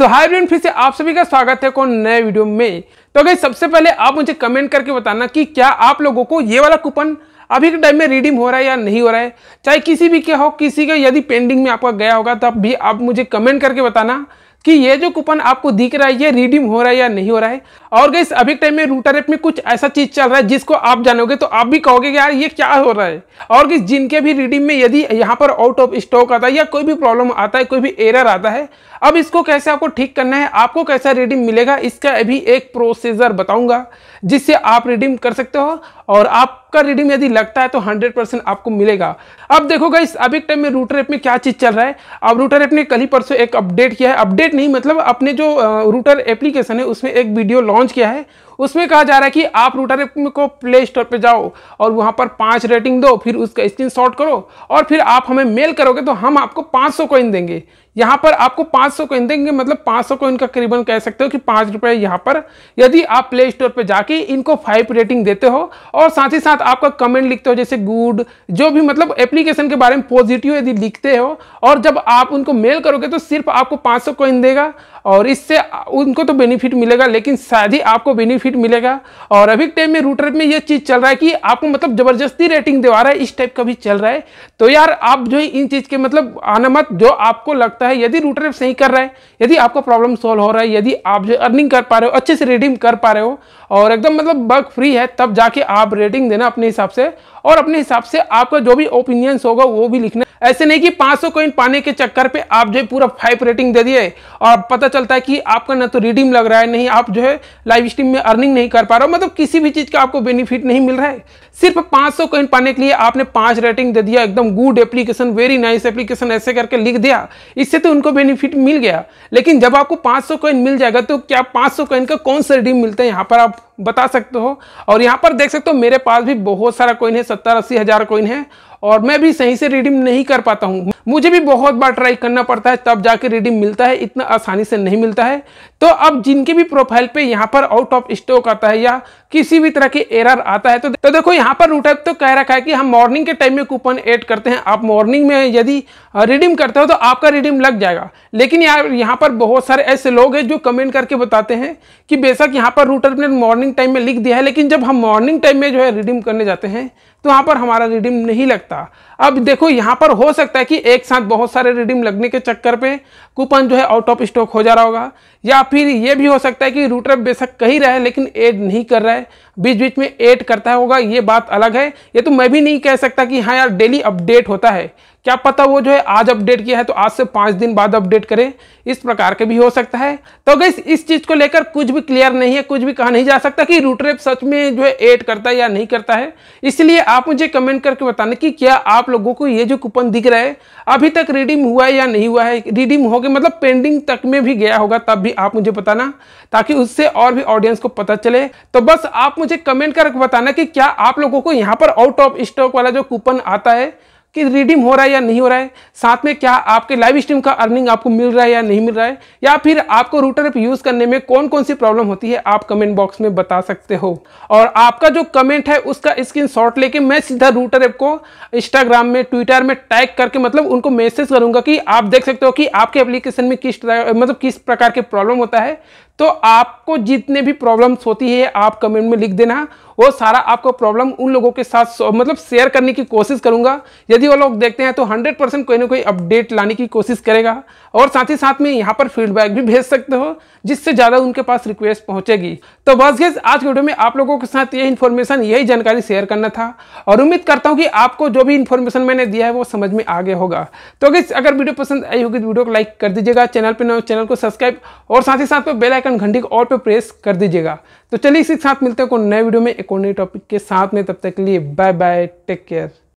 सो हाय brain फिर से आप सभी का स्वागत है कौन नए वीडियो में तो अगर सबसे पहले आप मुझे कमेंट करके बताना कि क्या आप लोगों को ये वाला कूपन अभी के टाइम में रिडीम हो रहा है या नहीं हो रहा है चाहे किसी भी के हो किसी का यदि पेंडिंग में आपका गया होगा तब भी आप मुझे कमेंट करके बताना कि ये जो कूपन आपको दिख रहा है ये रिडीम हो रहा है या नहीं हो रहा है और गई अभी टाइम में रूटर ऐप में कुछ ऐसा चीज़ चल रहा है जिसको आप जानोगे तो आप भी कहोगे यार ये क्या हो रहा है और कि जिनके भी रिडीम में यदि यहाँ पर आउट ऑफ स्टॉक आता है या कोई भी प्रॉब्लम आता है कोई भी एरर आता है अब इसको कैसे आपको ठीक करना है आपको कैसा रिडीम मिलेगा इसका अभी एक प्रोसीजर बताऊंगा जिससे आप रिडीम कर सकते हो और आपका रिडीम यदि लगता है तो 100 परसेंट आपको मिलेगा अब देखो इस अभी टाइम में रूटर ऐप में क्या चीज़ चल रहा है अब रूटर ऐप ने कल ही परसों एक अपडेट किया है अपडेट नहीं मतलब अपने जो रूटर एप्लीकेशन है उसमें एक वीडियो लॉन्च किया है उसमें कहा जा रहा है कि आप रूटर को प्ले स्टोर पर जाओ और वहाँ पर पाँच रेटिंग दो फिर उसका स्क्रीन करो और फिर आप हमें मेल करोगे तो हम आपको पाँच सौ कोइन देंगे यहाँ पर आपको 500 सौ कोइन देंगे मतलब 500 सौ कोइन का करीबन कह सकते हो कि पाँच रुपये यहाँ पर यदि आप प्ले स्टोर पर जाके इनको फाइव रेटिंग देते हो और साथ ही साथ आपका कमेंट लिखते हो जैसे गुड जो भी मतलब एप्लीकेशन के बारे में पॉजिटिव यदि लिखते हो और जब आप उनको मेल करोगे तो सिर्फ आपको 500 सौ कोइन देगा और इससे उनको तो बेनिफिट मिलेगा लेकिन शायद ही आपको बेनिफिट बेनिफिट मिलेगा और अभी के टाइम में रूटर में ये चीज़ चल रहा है कि आपको मतलब ज़बरदस्ती रेटिंग दिवा रहा है इस टाइप का भी चल रहा है तो यार आप जो है इन चीज़ के मतलब आना मत जो आपको लगता है यदि रूटर ऐप सही कर रहा है यदि आपका प्रॉब्लम सॉल्व हो रहा है यदि आप जो अर्निंग कर पा रहे हो अच्छे से रेडिंग कर पा रहे हो और एकदम मतलब बग फ्री है तब जाके आप रेटिंग देना अपने हिसाब से और अपने हिसाब से आपका जो भी ओपिनियंस होगा वो भी लिखना ऐसे नहीं कि 500 कॉइन पाने के चक्कर पे आप जो है पूरा फाइव रेटिंग दे दिए और पता चलता है कि आपका ना तो रिडीम लग रहा है नहीं आप जो है लाइव स्ट्रीम में अर्निंग नहीं कर पा रहे हो मतलब किसी भी चीज़ का आपको बेनिफिट नहीं मिल रहा है सिर्फ 500 कॉइन पाने के लिए आपने पाँच रेटिंग दे दिया एकदम good application very nice application ऐसे करके लिख दिया इससे तो उनको बेनिफिट मिल गया लेकिन जब आपको सौ कॉइन मिल जाएगा तो क्या सौ कॉइन का कौन सा रिडीम मिलता है यहाँ पर आप बता सकते हो और यहाँ पर देख सकते हो मेरे पास भी बहुत सारा कोइन है सत्तर अस्सी हज़ार कोइन है और मैं भी सही से रिडीम नहीं कर पाता हूँ मुझे भी बहुत बार ट्राई करना पड़ता है तब जाके रिडीम मिलता है इतना आसानी से नहीं मिलता है तो अब जिनके भी प्रोफाइल पे यहाँ पर आउट ऑफ स्टॉक आता है या किसी भी तरह की एरर आता है तो, तो देखो यहाँ पर रूट तो कह रखा है कि हम मॉर्निंग के टाइम में कूपन ऐड करते हैं आप मॉर्निंग में यदि रिडीम करते हो तो आपका रिडीम लग जाएगा लेकिन यार यहाँ पर बहुत सारे ऐसे लोग हैं जो कमेंट करके बताते हैं कि बेशक यहाँ पर रूट ने मॉर्निंग मॉर्निंग टाइम में लिख दिया है लेकिन जब हम मॉर्निंग टाइम में जो है रिडीम करने जाते हैं तो वहाँ पर हमारा रिडीम नहीं लगता अब देखो यहाँ पर हो सकता है कि एक साथ बहुत सारे रिडीम लगने के चक्कर पे कूपन जो है आउट ऑफ स्टॉक हो जा रहा होगा या फिर ये भी हो सकता है कि रूटर बेशक कहीं रहे लेकिन एड नहीं कर रहा है बीच बीच में एड करता होगा ये बात अलग है ये तो मैं भी नहीं कह सकता कि हाँ यार डेली अपडेट होता है क्या पता वो जो है आज अपडेट किया है तो आज से पाँच दिन बाद अपडेट करें इस प्रकार के भी हो सकता है तो अगर इस चीज़ को लेकर कुछ भी क्लियर नहीं है कुछ भी कहा नहीं जा सकता कि रूटरेप सच में जो है ऐड करता है या नहीं करता है इसलिए आप मुझे कमेंट करके बताना कि क्या आप लोगों को ये जो कूपन दिख रहा है अभी तक रिडीम हुआ है या नहीं हुआ है रिडीम हो गया मतलब पेंडिंग तक में भी गया होगा तब भी आप मुझे बताना ताकि उससे और भी ऑडियंस को पता चले तो बस आप मुझे मुझे कमेंट करके बताना कि क्या आप लोगों को यहाँ पर आउट ऑफ स्टॉक वाला जो कूपन आता है कि रिडीम हो रहा है या नहीं हो रहा है साथ में क्या आपके लाइव स्ट्रीम का अर्निंग आपको मिल रहा है या नहीं मिल रहा है या फिर आपको रूटर ऐप यूज़ करने में कौन कौन सी प्रॉब्लम होती है आप कमेंट बॉक्स में बता सकते हो और आपका जो कमेंट है उसका स्क्रीन शॉट लेके मैं सीधा रूटर ऐप को इंस्टाग्राम में ट्विटर में टैग करके मतलब उनको मैसेज करूंगा कि आप देख सकते हो कि आपके एप्लीकेशन में किस मतलब किस प्रकार के प्रॉब्लम होता है तो आपको जितने भी प्रॉब्लम्स होती है आप कमेंट में लिख देना वो सारा आपको प्रॉब्लम उन लोगों के साथ मतलब शेयर करने की कोशिश करूंगा यदि वो लोग देखते हैं तो 100 परसेंट कोई ना कोई अपडेट लाने की कोशिश करेगा और साथ ही साथ में यहाँ पर फीडबैक भी भेज सकते हो जिससे ज़्यादा उनके पास रिक्वेस्ट पहुँचेगी तो बस गेज आज के वीडियो में आप लोगों के साथ ये इन्फॉर्मेशन यही जानकारी शेयर करना था और उम्मीद करता हूँ कि आपको जो भी इन्फॉर्मेशन मैंने दिया है वो समझ में आगे होगा तो गैस अगर वीडियो पसंद आई होगी तो वीडियो को लाइक कर दीजिएगा चैनल पर चैनल को सब्सक्राइब और साथ ही साथ में बेलाइकन बटन घंटी और पे प्रेस कर दीजिएगा तो चलिए इसी के साथ मिलते हैं नए वीडियो में एक और नए टॉपिक के साथ में तब तक के लिए बाय बाय टेक केयर